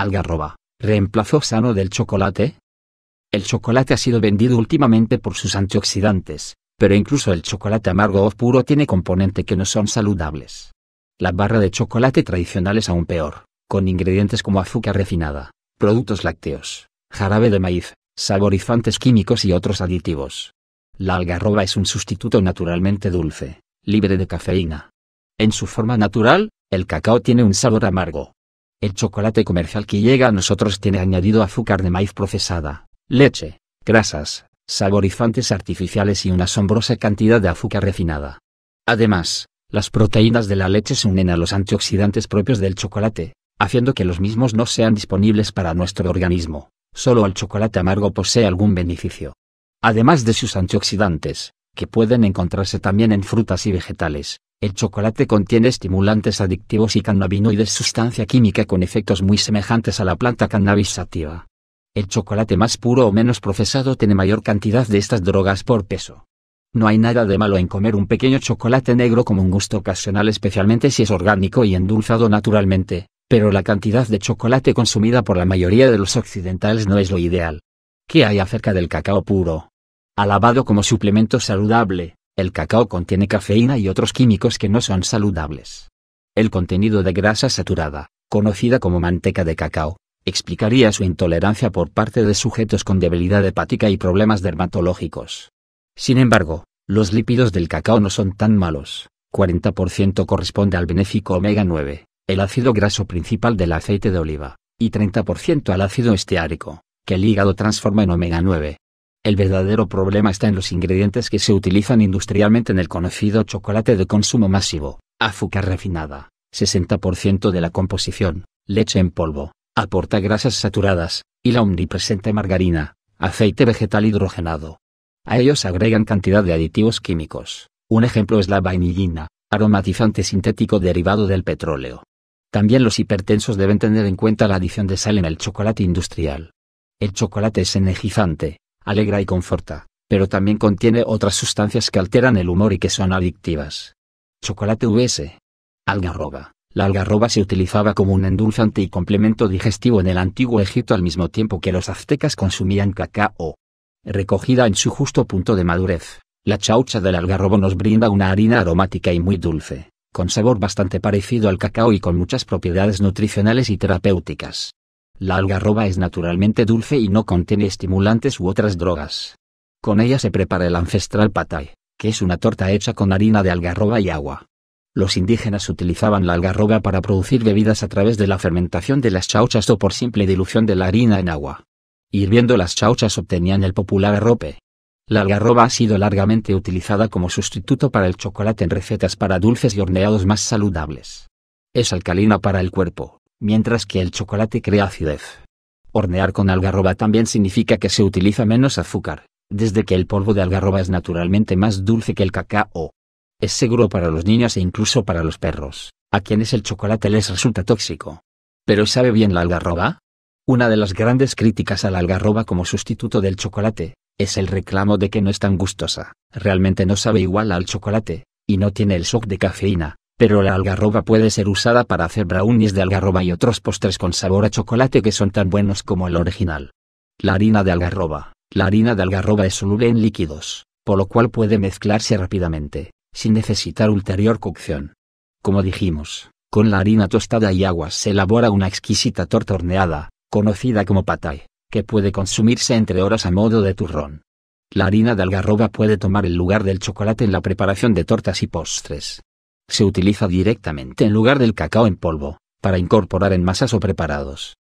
algarroba, reemplazo sano del chocolate? El chocolate ha sido vendido últimamente por sus antioxidantes, pero incluso el chocolate amargo o puro tiene componentes que no son saludables. La barra de chocolate tradicional es aún peor, con ingredientes como azúcar refinada, productos lácteos, jarabe de maíz, saborizantes químicos y otros aditivos. La algarroba es un sustituto naturalmente dulce, libre de cafeína. En su forma natural, el cacao tiene un sabor amargo, el chocolate comercial que llega a nosotros tiene añadido azúcar de maíz procesada, leche, grasas, saborizantes artificiales y una asombrosa cantidad de azúcar refinada. Además, las proteínas de la leche se unen a los antioxidantes propios del chocolate, haciendo que los mismos no sean disponibles para nuestro organismo. Solo el chocolate amargo posee algún beneficio. Además de sus antioxidantes, que pueden encontrarse también en frutas y vegetales, el chocolate contiene estimulantes adictivos y cannabinoides sustancia química con efectos muy semejantes a la planta cannabis sativa. El chocolate más puro o menos procesado tiene mayor cantidad de estas drogas por peso. No hay nada de malo en comer un pequeño chocolate negro como un gusto ocasional especialmente si es orgánico y endulzado naturalmente, pero la cantidad de chocolate consumida por la mayoría de los occidentales no es lo ideal. ¿Qué hay acerca del cacao puro? Alabado como suplemento saludable, el cacao contiene cafeína y otros químicos que no son saludables. El contenido de grasa saturada, conocida como manteca de cacao, explicaría su intolerancia por parte de sujetos con debilidad hepática y problemas dermatológicos. Sin embargo, los lípidos del cacao no son tan malos, 40% corresponde al benéfico omega 9, el ácido graso principal del aceite de oliva, y 30% al ácido esteárico, que el hígado transforma en omega 9, el verdadero problema está en los ingredientes que se utilizan industrialmente en el conocido chocolate de consumo masivo, azúcar refinada, 60% de la composición, leche en polvo, aporta grasas saturadas, y la omnipresente margarina, aceite vegetal hidrogenado. A ellos agregan cantidad de aditivos químicos, un ejemplo es la vainillina, aromatizante sintético derivado del petróleo. También los hipertensos deben tener en cuenta la adición de sal en el chocolate industrial. El chocolate es energizante, alegra y conforta, pero también contiene otras sustancias que alteran el humor y que son adictivas. Chocolate VS. Algarroba. La algarroba se utilizaba como un endulzante y complemento digestivo en el antiguo Egipto al mismo tiempo que los aztecas consumían cacao. Recogida en su justo punto de madurez, la chaucha del algarrobo nos brinda una harina aromática y muy dulce, con sabor bastante parecido al cacao y con muchas propiedades nutricionales y terapéuticas. La algarroba es naturalmente dulce y no contiene estimulantes u otras drogas. Con ella se prepara el ancestral patay, que es una torta hecha con harina de algarroba y agua. Los indígenas utilizaban la algarroba para producir bebidas a través de la fermentación de las chauchas o por simple dilución de la harina en agua. Hirviendo las chauchas obtenían el popular arrope. La algarroba ha sido largamente utilizada como sustituto para el chocolate en recetas para dulces y horneados más saludables. Es alcalina para el cuerpo mientras que el chocolate crea acidez. Hornear con algarroba también significa que se utiliza menos azúcar, desde que el polvo de algarroba es naturalmente más dulce que el cacao. Es seguro para los niños e incluso para los perros, a quienes el chocolate les resulta tóxico. ¿Pero sabe bien la algarroba? Una de las grandes críticas a la algarroba como sustituto del chocolate, es el reclamo de que no es tan gustosa, realmente no sabe igual al chocolate, y no tiene el shock de cafeína, pero la algarroba puede ser usada para hacer brownies de algarroba y otros postres con sabor a chocolate que son tan buenos como el original. La harina de algarroba. La harina de algarroba es soluble en líquidos, por lo cual puede mezclarse rápidamente, sin necesitar ulterior cocción. Como dijimos, con la harina tostada y agua se elabora una exquisita torta horneada, conocida como patay, que puede consumirse entre horas a modo de turrón. La harina de algarroba puede tomar el lugar del chocolate en la preparación de tortas y postres se utiliza directamente en lugar del cacao en polvo, para incorporar en masas o preparados.